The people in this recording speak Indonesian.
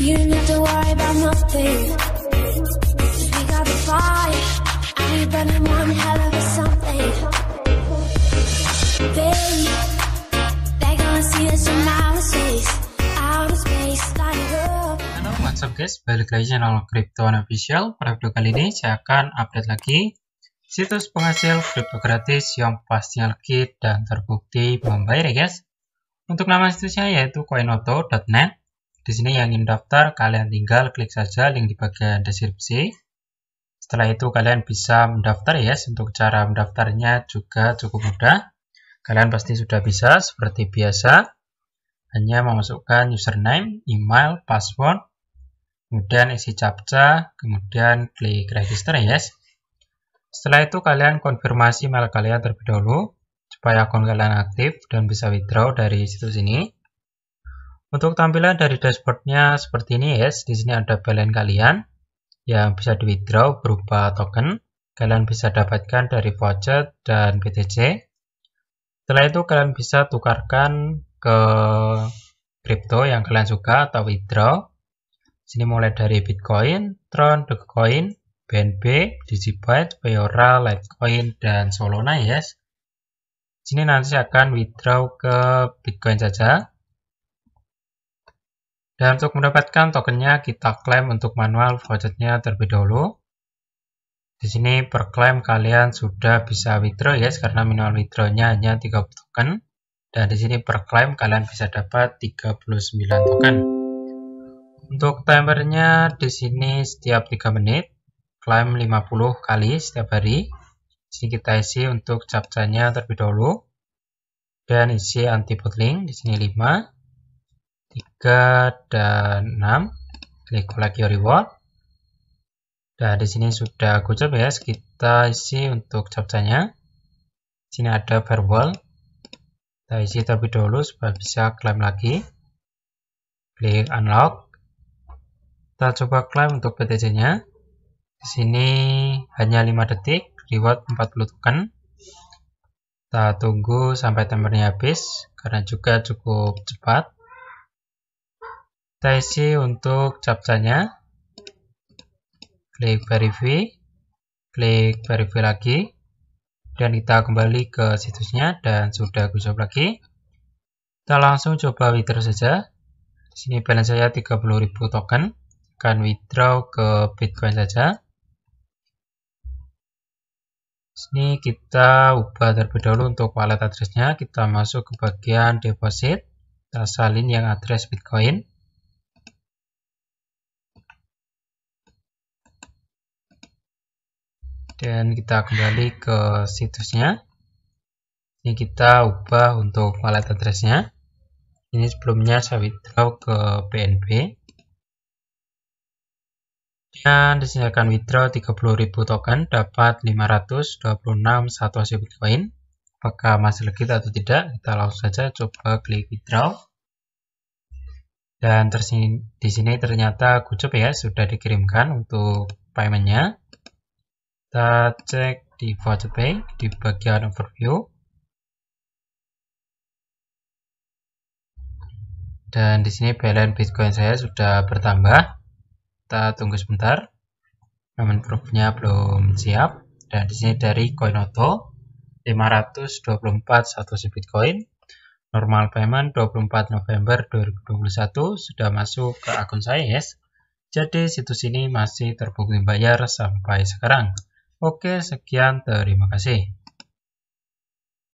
You don't have to worry about nothing. We got the fire, and one hell of a something. gonna see us outer space, outer space, light up. Halo, what's up guys? Balik lagi channel Crypto Unofficial. Pada video kali ini saya akan update lagi situs penghasil kripto gratis yang pastinya legit dan terbukti membayar ya guys. Untuk nama situsnya yaitu coinoto.net di sini yang ingin daftar, kalian tinggal klik saja link di bagian deskripsi. Setelah itu kalian bisa mendaftar ya, untuk cara mendaftarnya juga cukup mudah. Kalian pasti sudah bisa seperti biasa. Hanya memasukkan username, email, password, kemudian isi captcha, kemudian klik register yes. Setelah itu kalian konfirmasi email kalian terlebih dahulu supaya akun kalian aktif dan bisa withdraw dari situs ini. Untuk tampilan dari dashboardnya seperti ini ya, yes. di sini ada balance kalian yang bisa di withdraw berupa token. Kalian bisa dapatkan dari voucher dan BTC. Setelah itu kalian bisa tukarkan ke crypto yang kalian suka atau withdraw. Sini mulai dari Bitcoin, Tron, Dogecoin, BNB, Digibyte, Payora, Litecoin, dan Solana yes. Sini nanti akan withdraw ke Bitcoin saja dan untuk mendapatkan tokennya, kita klaim untuk manual projectnya terlebih dahulu. Di sini per klaim kalian sudah bisa withdraw ya, yes, karena minimal withdrawnya hanya 30 token. Dan di sini per klaim kalian bisa dapat 39 token. Untuk timernya di sini setiap 3 menit, klaim 50 kali setiap hari. Di sini kita isi untuk captcha terlebih dahulu. Dan isi anti link di sini 5 3 dan 6 klik lagi reward nah di sini sudah gocap ya kita isi untuk capcanya sini ada verbal, kita isi tapi dulu supaya bisa klaim lagi klik unlock kita coba klaim untuk BTC nya di sini hanya 5 detik reward 40 token kita tunggu sampai timernya habis karena juga cukup cepat kita isi untuk captcha-nya, Klik verify. Klik verify lagi. Dan kita kembali ke situsnya dan sudah coba lagi. Kita langsung coba withdraw saja. Di sini balance saya 30.000 token. Akan withdraw ke Bitcoin saja Di sini kita ubah terlebih dahulu untuk wallet addressnya kita masuk ke bagian deposit kita salin yang address bitcoin dan kita kembali ke situsnya ini kita ubah untuk wallet addressnya ini sebelumnya saya withdraw ke BNB dan disini akan withdraw 30.000 token dapat 526 satoshi bitcoin apakah masih legit atau tidak kita langsung saja coba klik withdraw dan di sini ternyata gucup ya sudah dikirimkan untuk paymentnya kita cek di voucher pay di bagian overview dan di sini balance bitcoin saya sudah bertambah kita tunggu sebentar namun proofnya belum siap dan di sini dari coinoto 524 satoshi bitcoin normal payment 24 November 2021 sudah masuk ke akun saya yes jadi situs ini masih terbukti bayar sampai sekarang Oke, sekian. Terima kasih.